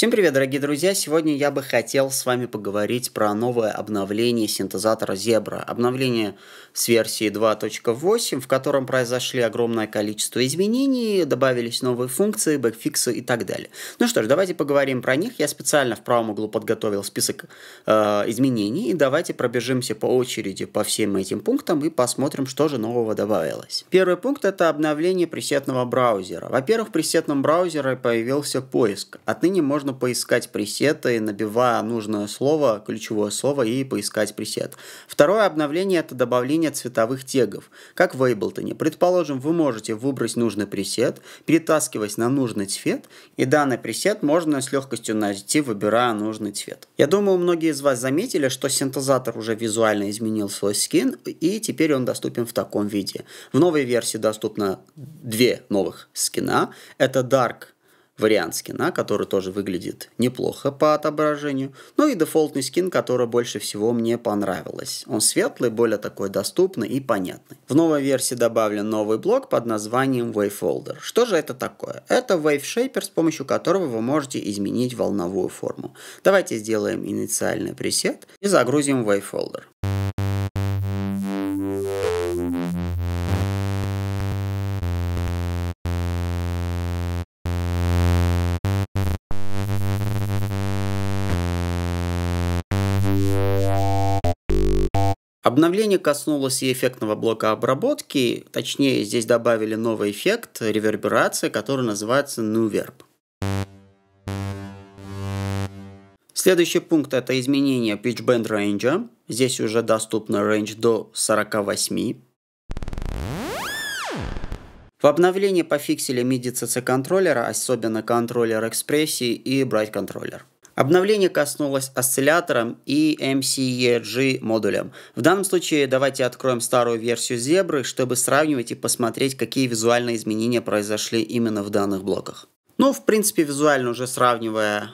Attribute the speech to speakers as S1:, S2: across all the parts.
S1: Всем привет, дорогие друзья! Сегодня я бы хотел с вами поговорить про новое обновление синтезатора Zebra. Обновление с версии 2.8, в котором произошли огромное количество изменений, добавились новые функции, бэкфиксы и так далее. Ну что ж, давайте поговорим про них. Я специально в правом углу подготовил список э, изменений, и давайте пробежимся по очереди по всем этим пунктам и посмотрим, что же нового добавилось. Первый пункт – это обновление пресетного браузера. Во-первых, в пресетном браузере появился поиск. Отныне можно можно поискать пресеты, набивая нужное слово, ключевое слово и поискать пресет. Второе обновление – это добавление цветовых тегов. Как в Ableton. Предположим, вы можете выбрать нужный пресет, перетаскиваясь на нужный цвет, и данный пресет можно с легкостью найти, выбирая нужный цвет. Я думаю, многие из вас заметили, что синтезатор уже визуально изменил свой скин, и теперь он доступен в таком виде. В новой версии доступно две новых скина. Это Dark вариант скина, который тоже выглядит неплохо по отображению. Ну и дефолтный скин, который больше всего мне понравилось. Он светлый, более такой доступный и понятный. В новой версии добавлен новый блок под названием WaveFolder. Что же это такое? Это Wave Shaper, с помощью которого вы можете изменить волновую форму. Давайте сделаем инициальный пресет и загрузим WaveFolder. Обновление коснулось и эффектного блока обработки, точнее здесь добавили новый эффект, реверберация, который называется NuVerb. Следующий пункт это изменение pitch band range. Здесь уже доступно range до 48. В обновлении пофиксили MIDI CC контроллера, особенно контроллер экспрессии и Bright контроллер. Обновление коснулось осциллятором и MCEG модулем. В данном случае давайте откроем старую версию Zebra, чтобы сравнивать и посмотреть, какие визуальные изменения произошли именно в данных блоках. Ну, в принципе, визуально уже сравнивая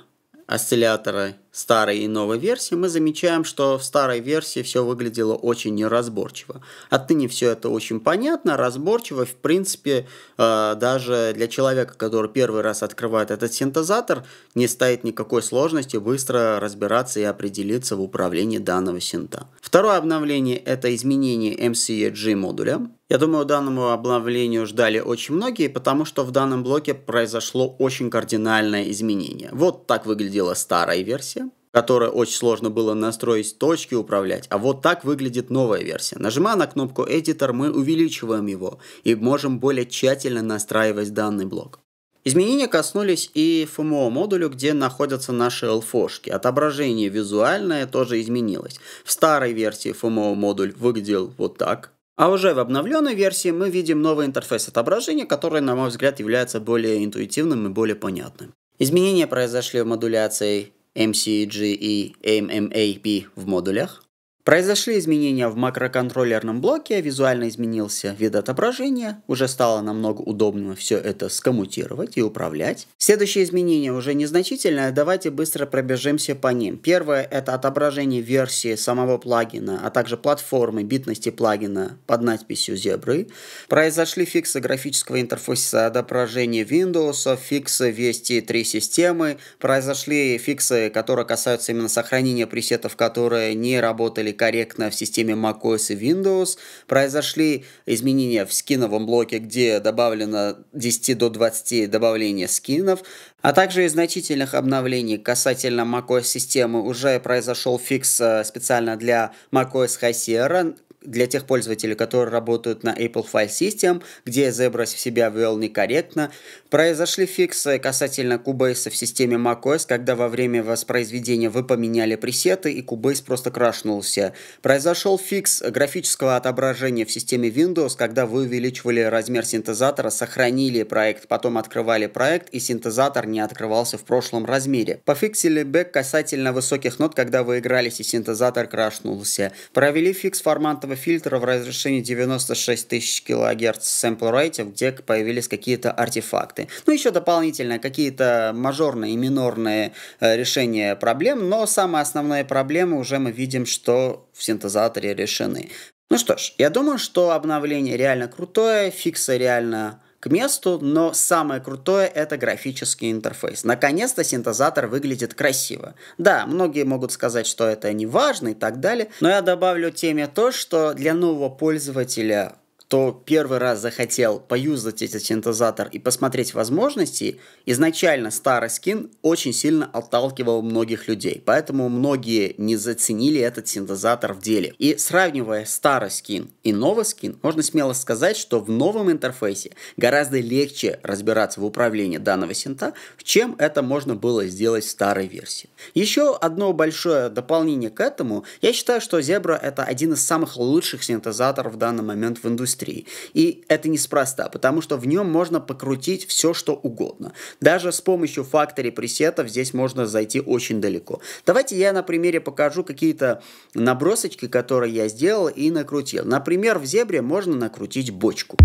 S1: осциллятора старой и новой версии, мы замечаем, что в старой версии все выглядело очень неразборчиво. Отныне все это очень понятно, разборчиво. В принципе, э, даже для человека, который первый раз открывает этот синтезатор, не стоит никакой сложности быстро разбираться и определиться в управлении данного синта. Второе обновление – это изменение MCEG модуля. Я думаю, данному обновлению ждали очень многие, потому что в данном блоке произошло очень кардинальное изменение. Вот так выглядела старая версия которая очень сложно было настроить точки управлять, а вот так выглядит новая версия. Нажимая на кнопку Editor, мы увеличиваем его и можем более тщательно настраивать данный блок. Изменения коснулись и FMO эм модулю, где находятся наши LFOшки. Отображение визуальное тоже изменилось. В старой версии FMO эм модуль выглядел вот так, а уже в обновленной версии мы видим новый интерфейс отображения, который, на мой взгляд, является более интуитивным и более понятным. Изменения произошли в модуляции MCG и e MMAP в модулях, Произошли изменения в макроконтроллерном блоке, визуально изменился вид отображения, уже стало намного удобнее все это скоммутировать и управлять. Следующее изменение уже незначительное, давайте быстро пробежимся по ним. Первое – это отображение версии самого плагина, а также платформы битности плагина под надписью «Зебры». Произошли фиксы графического интерфейса отображения Windows, фиксы вести три системы, произошли фиксы, которые касаются именно сохранения пресетов, которые не работали корректно в системе macOS и Windows. Произошли изменения в скиновом блоке, где добавлено 10 до 20 добавление скинов, а также из значительных обновлений касательно macOS системы уже произошел фикс э, специально для macOS High Sierra, для тех пользователей, которые работают на Apple File System, где в себя ввел некорректно. Произошли фиксы касательно Cubase в системе macOS, когда во время воспроизведения вы поменяли пресеты и Cubase просто крашнулся. Произошел фикс графического отображения в системе Windows, когда вы увеличивали размер синтезатора, сохранили проект, потом открывали проект и синтезатор не открывался в прошлом размере. Пофиксили бэк касательно высоких нот, когда вы игрались и синтезатор крашнулся. Провели фикс форматного фильтра в разрешении 96 тысяч килогерц сэмпл рейте, где появились какие-то артефакты. Ну, еще дополнительно какие-то мажорные и минорные э, решения проблем, но самые основные проблемы уже мы видим, что в синтезаторе решены. Ну что ж, я думаю, что обновление реально крутое, фикса реально к месту, но самое крутое это графический интерфейс. Наконец-то синтезатор выглядит красиво. Да, многие могут сказать, что это не важно и так далее, но я добавлю теме то, что для нового пользователя кто первый раз захотел поюзать этот синтезатор и посмотреть возможности, изначально старый скин очень сильно отталкивал многих людей, поэтому многие не заценили этот синтезатор в деле. И сравнивая старый скин и новый скин, можно смело сказать, что в новом интерфейсе гораздо легче разбираться в управлении данного синта, чем это можно было сделать в старой версии. Еще одно большое дополнение к этому, я считаю, что Zebra это один из самых лучших синтезаторов в данный момент в индустрии индустрии. И это неспроста, потому что в нем можно покрутить все, что угодно. Даже с помощью фактори пресетов здесь можно зайти очень далеко. Давайте я на примере покажу какие-то набросочки, которые я сделал и накрутил. Например, в зебре можно накрутить бочку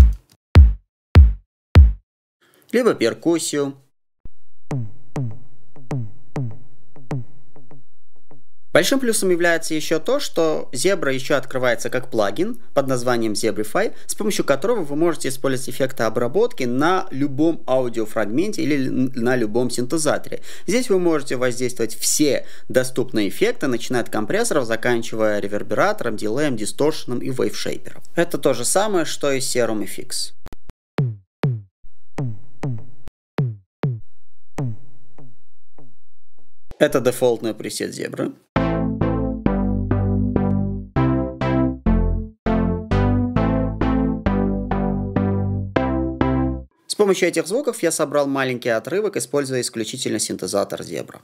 S1: либо перкуссию, Большим плюсом является еще то, что Zebra еще открывается как плагин под названием Zebrify, с помощью которого вы можете использовать эффекты обработки на любом аудиофрагменте или на любом синтезаторе. Здесь вы можете воздействовать все доступные эффекты, начиная от компрессоров, заканчивая ревербератором, дилеем, дисторшеном и вейвшейпером. Это то же самое, что и Serum FX. Это дефолтный пресет зебры. С помощью этих звуков я собрал маленький отрывок, используя исключительно синтезатор Зебра.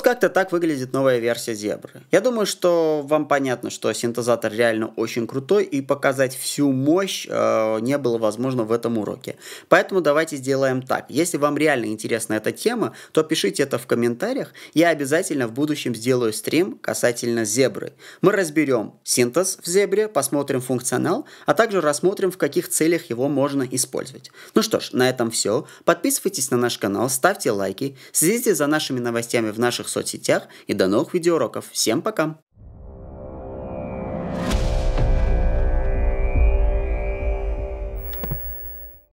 S1: Вот как-то так выглядит новая версия Зебры. Я думаю, что вам понятно, что синтезатор реально очень крутой, и показать всю мощь э, не было возможно в этом уроке. Поэтому давайте сделаем так. Если вам реально интересна эта тема, то пишите это в комментариях. Я обязательно в будущем сделаю стрим касательно Зебры. Мы разберем синтез в Зебре, посмотрим функционал, а также рассмотрим, в каких целях его можно использовать. Ну что ж, на этом все. Подписывайтесь на наш канал, ставьте лайки, следите за нашими новостями в наших соцсетях и до новых видеоуроков. Всем пока!